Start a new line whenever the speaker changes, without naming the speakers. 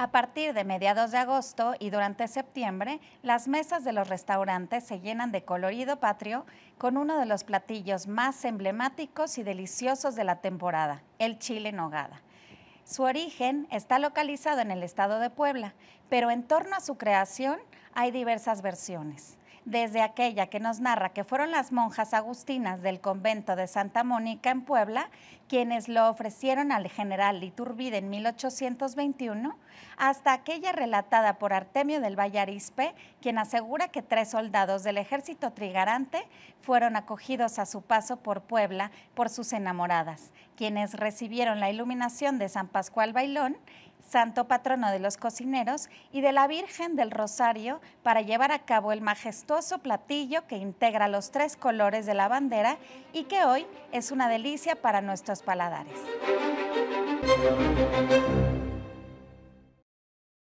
A partir de mediados de agosto y durante septiembre, las mesas de los restaurantes se llenan de colorido patrio con uno de los platillos más emblemáticos y deliciosos de la temporada, el chile nogada. Su origen está localizado en el estado de Puebla, pero en torno a su creación hay diversas versiones desde aquella que nos narra que fueron las monjas agustinas del convento de Santa Mónica en Puebla quienes lo ofrecieron al general Iturbide en 1821, hasta aquella relatada por Artemio del Valle quien asegura que tres soldados del ejército trigarante fueron acogidos a su paso por Puebla por sus enamoradas, quienes recibieron la iluminación de San Pascual Bailón santo patrono de los cocineros, y de la Virgen del Rosario para llevar a cabo el majestuoso platillo que integra los tres colores de la bandera y que hoy es una delicia para nuestros paladares.